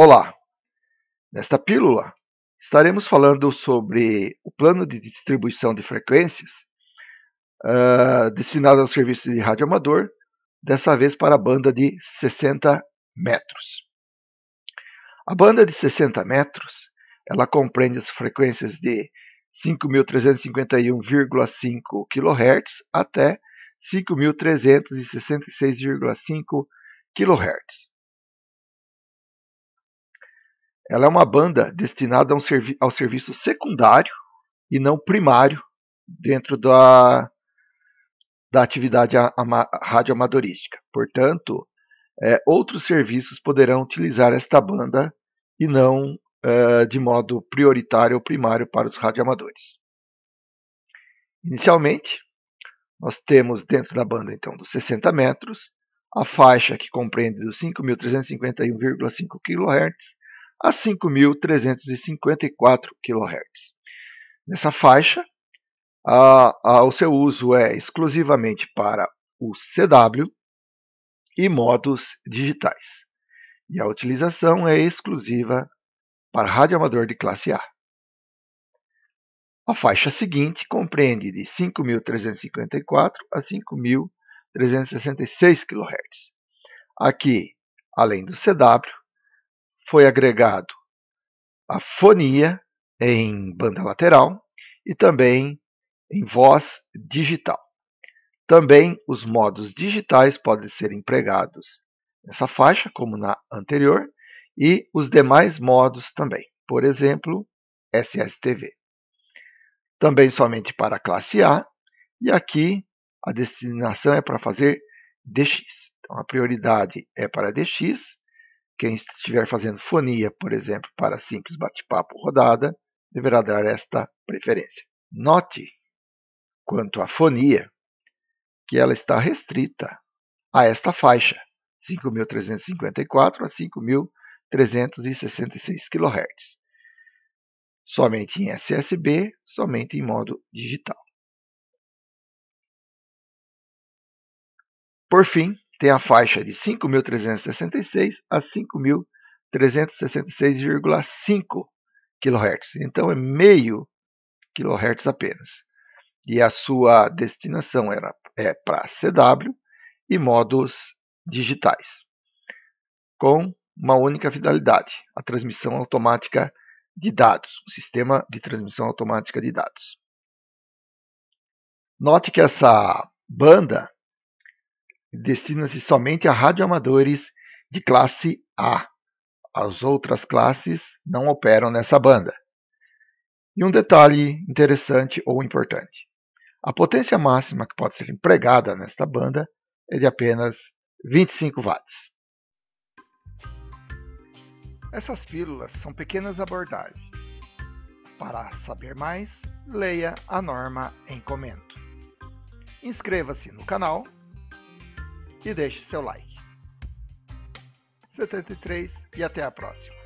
Olá! Nesta pílula, estaremos falando sobre o plano de distribuição de frequências uh, destinado ao serviço de rádio amador, dessa vez para a banda de 60 metros. A banda de 60 metros ela compreende as frequências de 5.351,5 kHz até 5.366,5 kHz. Ela é uma banda destinada um servi ao serviço secundário e não primário dentro da, da atividade radioamadorística. Portanto, é, outros serviços poderão utilizar esta banda e não é, de modo prioritário ou primário para os radioamadores. Inicialmente, nós temos dentro da banda então dos 60 metros a faixa que compreende dos 5.351,5 kHz a 5.354 kHz. Nessa faixa, a, a, o seu uso é exclusivamente para o CW e modos digitais. E a utilização é exclusiva para radioamador de classe A. A faixa seguinte compreende de 5.354 a 5.366 kHz. Aqui, além do CW, foi agregado a fonia em banda lateral e também em voz digital. Também os modos digitais podem ser empregados nessa faixa, como na anterior, e os demais modos também, por exemplo, SSTV. Também somente para a classe A, e aqui a destinação é para fazer DX. Então a prioridade é para DX quem estiver fazendo fonia, por exemplo, para simples bate-papo rodada, deverá dar esta preferência. Note, quanto à fonia, que ela está restrita a esta faixa, 5.354 a 5.366 kHz. Somente em SSB, somente em modo digital. Por fim, tem a faixa de 5.366 a 5.366,5 kHz. Então é meio kHz apenas. E a sua destinação era, é para CW e modos digitais, com uma única finalidade, a transmissão automática de dados, o sistema de transmissão automática de dados. Note que essa banda destina-se somente a radioamadores de classe A. As outras classes não operam nessa banda. E um detalhe interessante ou importante: a potência máxima que pode ser empregada nesta banda é de apenas 25 watts. Essas pílulas são pequenas abordagens. Para saber mais, leia a norma em comento. Inscreva-se no canal e deixe seu like. 73 e até a próxima.